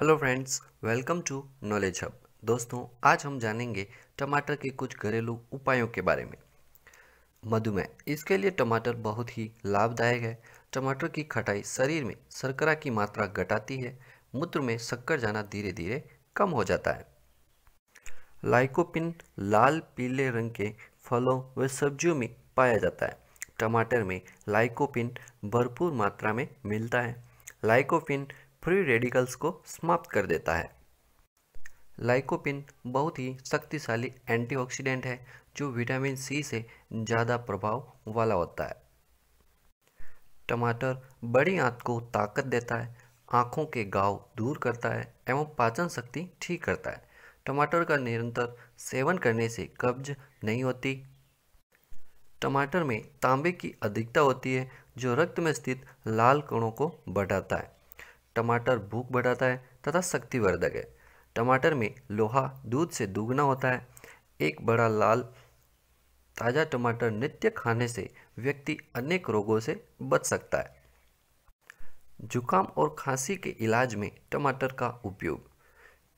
hello friends welcome to knowledge hub दोस्तों आज हम जानेंगे टमाटर के कुछ घरेलू उपायों के बारे में मधुमेह इसके लिए टमाटर बहुत ही लाभदायक है टमाटर की खटाई शरीर में शर्करा की मात्रा घटाती है मूत्र में शक्कर जाना धीरे धीरे कम हो जाता है लाइकोपिन लाल पीले रंग के फलों व सब्जियों में पाया जाता है टमाटर में लाइकोपिन भरपूर मात्रा में मिलता है लाइकोपिन फ्री रेडिकल्स को समाप्त कर देता है लाइकोपिन बहुत ही शक्तिशाली एंटीऑक्सीडेंट है जो विटामिन सी से ज़्यादा प्रभाव वाला होता है टमाटर बड़ी आंत को ताकत देता है आँखों के गाव दूर करता है एवं पाचन शक्ति ठीक करता है टमाटर का निरंतर सेवन करने से कब्ज नहीं होती टमाटर में तांबे की अधिकता होती है जो रक्त में स्थित लाल कणों को बढ़ाता है टमाटर भूख बढ़ाता है तथा शक्तिवर्धक है टमाटर में लोहा दूध से दुगना होता है एक बड़ा लाल ताज़ा टमाटर नित्य खाने से व्यक्ति अनेक रोगों से बच सकता है जुकाम और खांसी के इलाज में टमाटर का उपयोग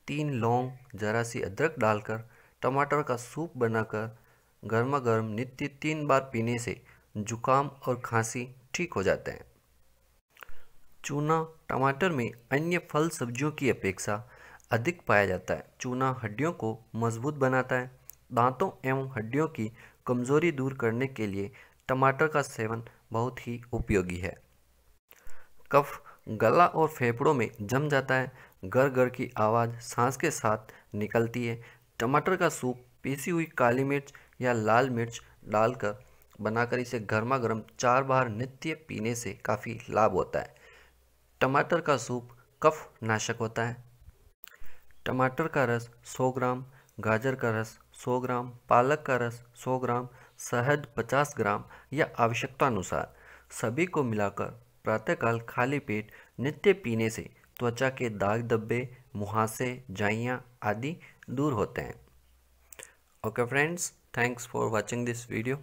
तीन लौंग जरा सी अदरक डालकर टमाटर का सूप बनाकर गर्मा गर्म नित्य तीन बार पीने से जुकाम और खांसी ठीक हो जाते हैं चूना टमाटर में अन्य फल सब्जियों की अपेक्षा अधिक पाया जाता है चूना हड्डियों को मजबूत बनाता है दांतों एवं हड्डियों की कमजोरी दूर करने के लिए टमाटर का सेवन बहुत ही उपयोगी है कफ गला और फेफड़ों में जम जाता है घर घर की आवाज़ सांस के साथ निकलती है टमाटर का सूप पीसी हुई काली मिर्च या लाल मिर्च डालकर बनाकर इसे गर्मा गर्म चार बार नित्य पीने से काफ़ी लाभ होता है टमाटर का सूप कफ नाशक होता है टमाटर का रस 100 ग्राम गाजर का रस 100 ग्राम पालक का रस 100 ग्राम शहद 50 ग्राम या आवश्यकतानुसार सभी को मिलाकर प्रातःकाल खाली पेट नित्य पीने से त्वचा के दाग धब्बे मुहासे जाइयाँ आदि दूर होते हैं okay friends thanks for watching this video